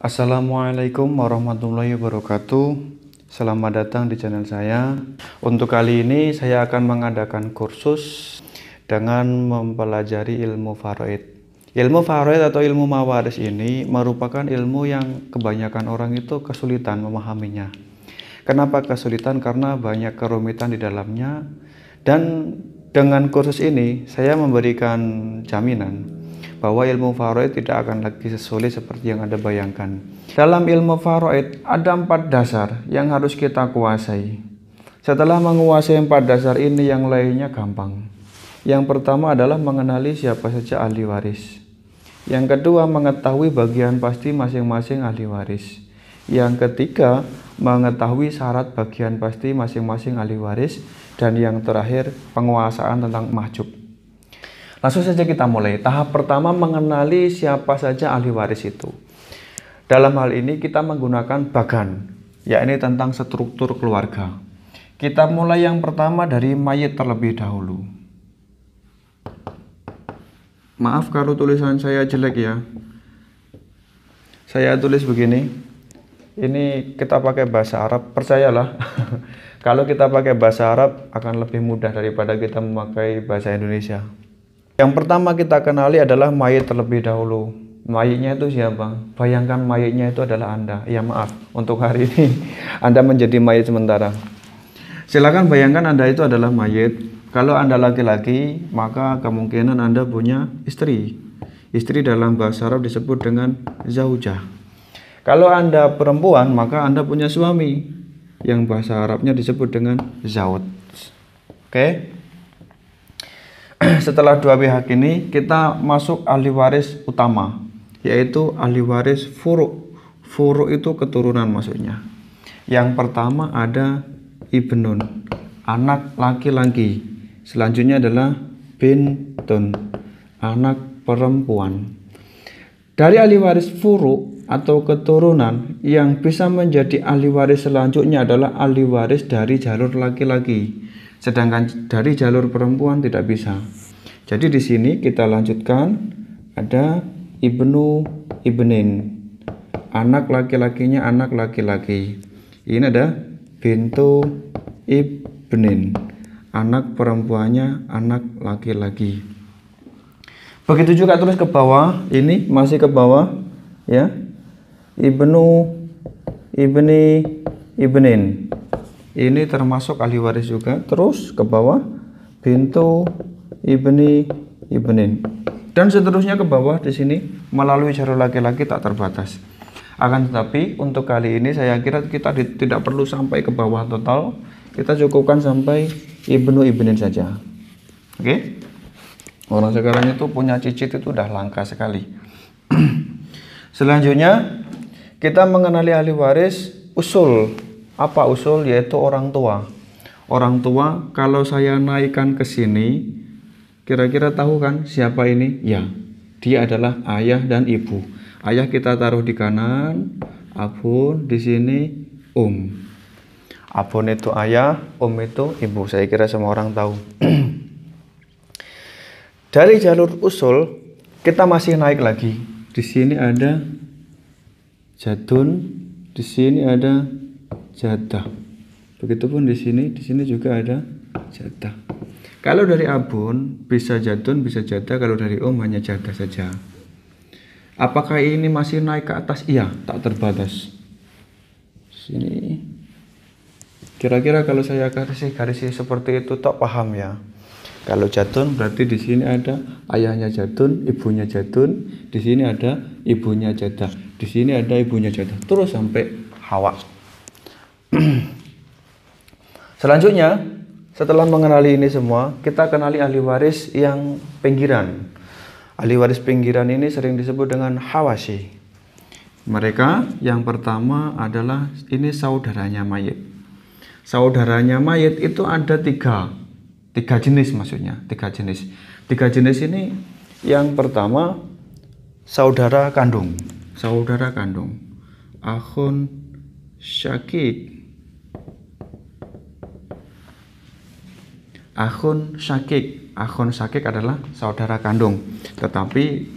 Assalamualaikum warahmatullahi wabarakatuh. Selamat datang di channel saya. Untuk kali ini saya akan mengadakan kursus dengan mempelajari ilmu faraid. Ilmu faraid atau ilmu mawaris ini merupakan ilmu yang kebanyakan orang itu kesulitan memahaminya. Kenapa kesulitan? Karena banyak kerumitan di dalamnya dan dengan kursus ini saya memberikan jaminan bahwa ilmu faraid tidak akan lagi sesulit seperti yang Anda bayangkan. Dalam ilmu faraid ada empat dasar yang harus kita kuasai. Setelah menguasai empat dasar ini yang lainnya gampang. Yang pertama adalah mengenali siapa saja ahli waris. Yang kedua mengetahui bagian pasti masing-masing ahli waris. Yang ketiga mengetahui syarat bagian pasti masing-masing ahli waris dan yang terakhir penguasaan tentang mahjub. Langsung saja kita mulai. Tahap pertama mengenali siapa saja ahli waris itu. Dalam hal ini kita menggunakan bagan, yakni tentang struktur keluarga. Kita mulai yang pertama dari mayat terlebih dahulu. Maaf kalau tulisan saya jelek ya. Saya tulis begini ini kita pakai bahasa Arab, percayalah. Kalau kita pakai bahasa Arab akan lebih mudah daripada kita memakai bahasa Indonesia. Yang pertama kita kenali adalah mayit terlebih dahulu. Mayitnya itu siapa? Bayangkan mayitnya itu adalah Anda. Ya maaf, untuk hari ini Anda menjadi mayit sementara. Silakan bayangkan Anda itu adalah mayit. Kalau Anda laki-laki, maka kemungkinan Anda punya istri. Istri dalam bahasa Arab disebut dengan zaujah. Kalau Anda perempuan, maka Anda punya suami yang bahasa Arabnya disebut dengan zaud. Oke? Okay? setelah dua pihak ini kita masuk ahli waris utama yaitu ahli waris furuk. Furuk itu keturunan maksudnya. Yang pertama ada ibnun, anak laki-laki. Selanjutnya adalah bintun, anak perempuan. Dari ahli waris furuk atau keturunan yang bisa menjadi ahli waris selanjutnya adalah ahli waris dari jalur laki-laki Sedangkan dari jalur perempuan tidak bisa. Jadi di sini kita lanjutkan ada ibnu ibnin. Anak laki-lakinya anak laki-laki. Ini ada bintu ibnin. Anak perempuannya anak laki-laki. Begitu juga terus ke bawah, ini masih ke bawah ya. Ibnu ibni ibnin ini termasuk ahli waris juga terus ke bawah bintu ibni ibnin dan seterusnya ke bawah di sini melalui jalur laki-laki tak terbatas akan tetapi untuk kali ini saya kira kita di, tidak perlu sampai ke bawah total kita cukupkan sampai ibnu ibnin saja oke okay? orang sekarang itu punya cicit itu udah langka sekali selanjutnya kita mengenali ahli waris usul apa usul? Yaitu orang tua. Orang tua kalau saya naikkan ke sini, kira-kira tahu kan siapa ini? Ya, dia adalah ayah dan ibu. Ayah kita taruh di kanan, abun di sini um. Abun itu ayah, um itu ibu. Saya kira semua orang tahu. Dari jalur usul kita masih naik lagi. Di sini ada jadun, di sini ada jatah. Begitupun di sini, di sini juga ada jatah. Kalau dari abun bisa jatun, bisa jatah. Kalau dari Om hanya jatah saja. Apakah ini masih naik ke atas? Iya, tak terbatas. Sini. Kira-kira kalau saya garis-garis seperti itu tak paham ya. Kalau jatun berarti di sini ada ayahnya jatun, ibunya jatun, di sini ada ibunya jatah, di sini ada ibunya jatah. Terus sampai hawa. Selanjutnya, setelah mengenali ini semua, kita kenali ahli waris yang pinggiran. Ahli waris pinggiran ini sering disebut dengan hawashi. Mereka yang pertama adalah ini saudaranya mayit. Saudaranya mayit itu ada tiga, tiga jenis maksudnya, tiga jenis. Tiga jenis ini yang pertama saudara kandung, saudara kandung, akun syakik, Akun sakit. Akun sakit adalah saudara kandung tetapi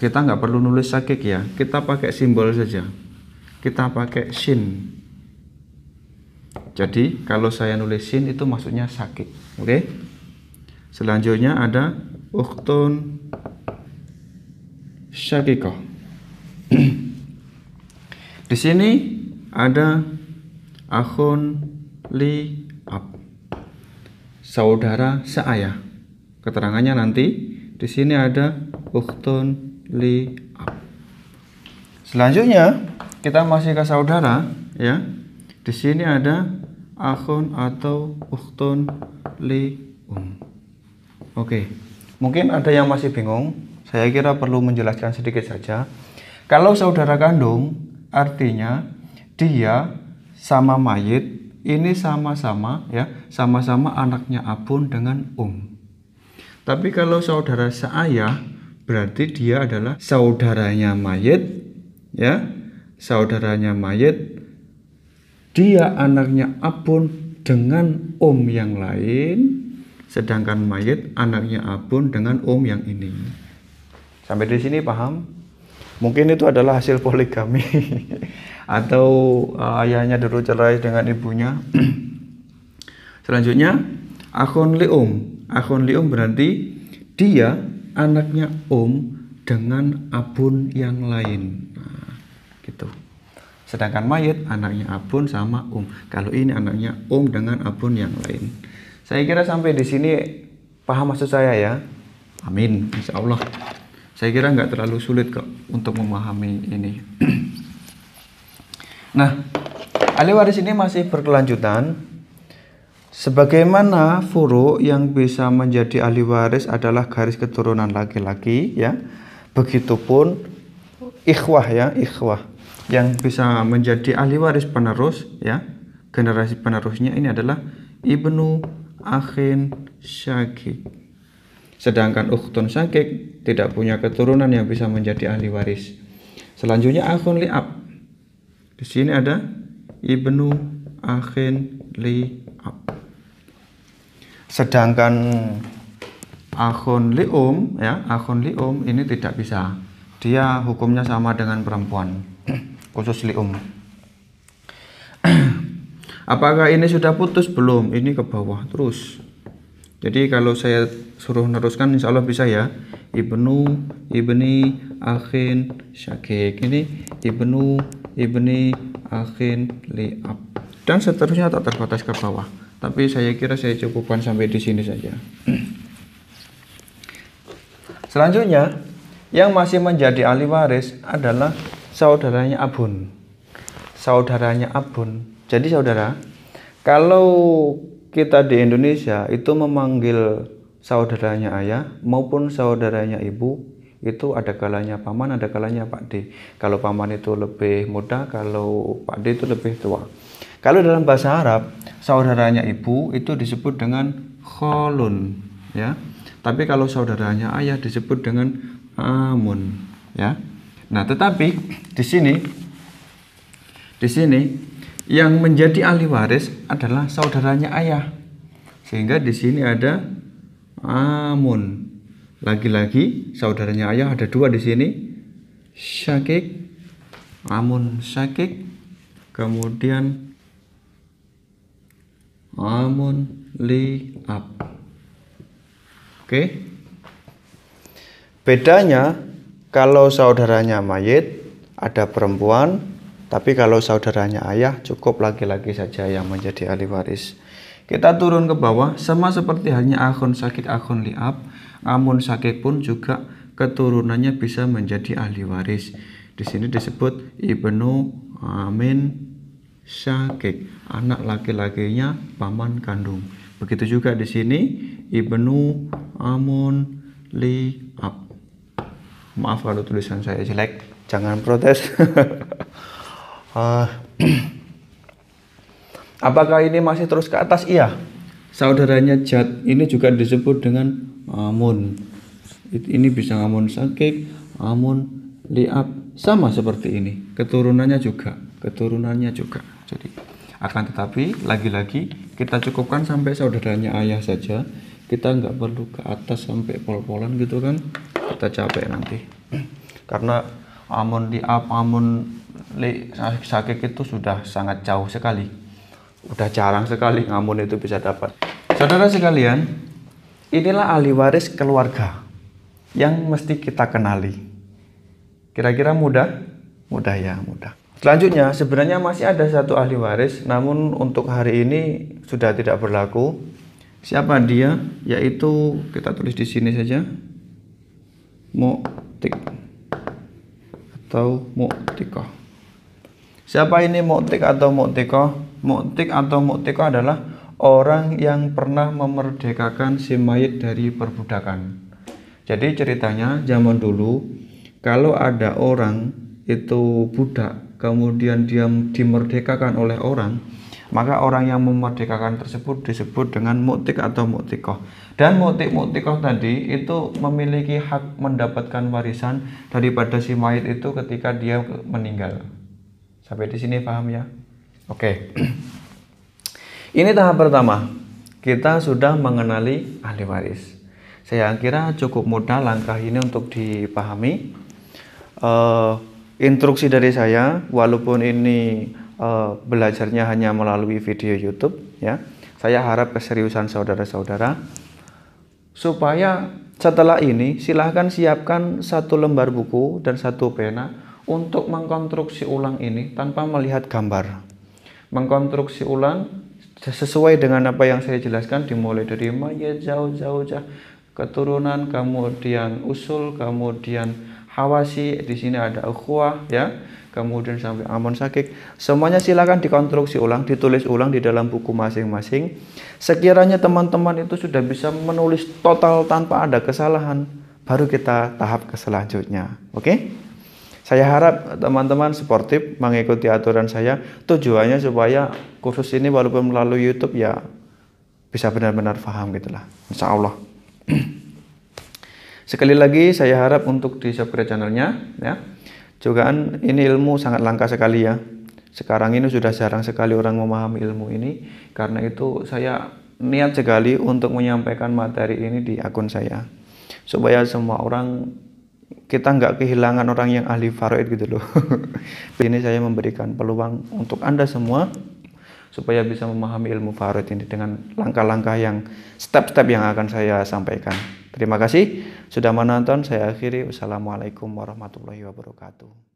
kita nggak perlu nulis sakik ya kita pakai simbol saja kita pakai shin. jadi kalau saya nulis shin itu maksudnya sakit, oke okay? selanjutnya ada uktun syakikoh di sini ada akun li saudara seayah. Keterangannya nanti di sini ada uktun li ab. Selanjutnya kita masih ke saudara ya. Di sini ada akhun atau uktun li um. Oke. Mungkin ada yang masih bingung. Saya kira perlu menjelaskan sedikit saja. Kalau saudara kandung artinya dia sama mayit ini sama-sama ya, sama-sama anaknya Abun dengan Um. Tapi kalau saudara saya berarti dia adalah saudaranya mayit ya, saudaranya mayit dia anaknya Abun dengan um yang lain sedangkan mayit anaknya Abun dengan um yang ini. Sampai di sini paham? Mungkin itu adalah hasil poligami. atau uh, ayahnya dulu cerai dengan ibunya. Selanjutnya akun lium, Akun lium berarti dia anaknya om um, dengan abun yang lain. Nah, gitu. Sedangkan mayat anaknya abun sama om. Um. Kalau ini anaknya om um dengan abun yang lain. Saya kira sampai di sini paham maksud saya ya. Amin. Insya Allah. Saya kira nggak terlalu sulit kok untuk memahami ini. Nah, ahli waris ini masih berkelanjutan. Sebagaimana furu yang bisa menjadi ahli waris adalah garis keturunan laki-laki ya. Begitupun ikhwah ya, ikhwah yang bisa menjadi ahli waris penerus ya. Generasi penerusnya ini adalah ibnu, akhin, syakik. Sedangkan ukhtun syakik tidak punya keturunan yang bisa menjadi ahli waris. Selanjutnya akhun li'ab di sini ada Ibnu Akhin Li'ab. Sedangkan Akhun Li'um ya, Akhun Li'um ini tidak bisa. Dia hukumnya sama dengan perempuan, khusus Li'um. Apakah ini sudah putus? Belum, ini ke bawah terus. Jadi kalau saya suruh neruskan insya Allah bisa ya. Ibnu, Ibni, Akhin, Syakik. Ini Ibnu, ibni akhin li'ab dan seterusnya tak terbatas ke bawah tapi saya kira saya cukupkan sampai di sini saja selanjutnya yang masih menjadi ahli waris adalah saudaranya Abun saudaranya Abun jadi saudara kalau kita di Indonesia itu memanggil saudaranya ayah maupun saudaranya ibu itu ada kalanya paman, ada kalanya Pak D. Kalau paman itu lebih muda, kalau Pak D itu lebih tua. Kalau dalam bahasa Arab, saudaranya ibu itu disebut dengan kholun, ya. Tapi kalau saudaranya ayah disebut dengan amun, ya. Nah, tetapi di sini di sini yang menjadi ahli waris adalah saudaranya ayah. Sehingga di sini ada amun, lagi-lagi saudaranya ayah ada dua di sini. Syakik, Amun Syakik, kemudian Amun Liab. Oke. Bedanya kalau saudaranya mayit ada perempuan, tapi kalau saudaranya ayah cukup laki-laki saja yang menjadi ahli waris. Kita turun ke bawah sama seperti hanya akun sakit akun liab Amun Sake pun juga keturunannya bisa menjadi ahli waris. Di sini disebut Ibnu Amin Syakik, anak laki-lakinya paman kandung. Begitu juga di sini Ibnu Amun Liab. Maaf kalau tulisan saya jelek, jangan protes. Eh, apakah ini masih terus ke atas? Iya. Saudaranya Jad ini juga disebut dengan amun ini bisa amun sakit, amun liap, sama seperti ini keturunannya juga keturunannya juga jadi akan tetapi lagi-lagi kita cukupkan sampai saudaranya ayah saja kita nggak perlu ke atas sampai pol-polan gitu kan kita capek nanti karena amun liap, amun li sakit itu sudah sangat jauh sekali udah jarang sekali ngamun itu bisa dapat saudara sekalian Inilah ahli waris keluarga yang mesti kita kenali. Kira-kira mudah? Mudah ya, mudah. Selanjutnya, sebenarnya masih ada satu ahli waris, namun untuk hari ini sudah tidak berlaku. Siapa dia? Yaitu kita tulis di sini saja. Muktik atau muktikoh. Siapa ini muktik atau muktikoh? Muktik atau muktikoh adalah orang yang pernah memerdekakan si mayit dari perbudakan. Jadi ceritanya zaman dulu kalau ada orang itu budak kemudian dia dimerdekakan oleh orang maka orang yang memerdekakan tersebut disebut dengan mutik atau mutikoh dan mutik mutikoh tadi itu memiliki hak mendapatkan warisan daripada si mayit itu ketika dia meninggal sampai di sini paham ya oke okay. Ini tahap pertama. Kita sudah mengenali ahli waris. Saya kira cukup mudah langkah ini untuk dipahami. Uh, instruksi dari saya, walaupun ini uh, belajarnya hanya melalui video YouTube, ya, saya harap keseriusan saudara-saudara supaya setelah ini silahkan siapkan satu lembar buku dan satu pena untuk mengkonstruksi ulang ini tanpa melihat gambar. Mengkonstruksi ulang sesuai dengan apa yang saya jelaskan dimulai dari mayat jauh jauh jauh keturunan kemudian usul kemudian hawasi di sini ada ukhuwah ya kemudian sampai amon sakik semuanya silakan dikonstruksi ulang ditulis ulang di dalam buku masing-masing sekiranya teman-teman itu sudah bisa menulis total tanpa ada kesalahan baru kita tahap ke selanjutnya oke okay? Saya harap teman-teman sportif mengikuti aturan saya. Tujuannya supaya kursus ini walaupun melalui YouTube ya bisa benar-benar paham gitulah. Insya Allah. Sekali lagi saya harap untuk di subscribe channelnya ya. Jugaan ini ilmu sangat langka sekali ya. Sekarang ini sudah jarang sekali orang memahami ilmu ini. Karena itu saya niat sekali untuk menyampaikan materi ini di akun saya. Supaya semua orang kita nggak kehilangan orang yang ahli faraid gitu loh. ini saya memberikan peluang untuk Anda semua supaya bisa memahami ilmu faraid ini dengan langkah-langkah yang step-step yang akan saya sampaikan. Terima kasih sudah menonton. Saya akhiri. Wassalamualaikum warahmatullahi wabarakatuh.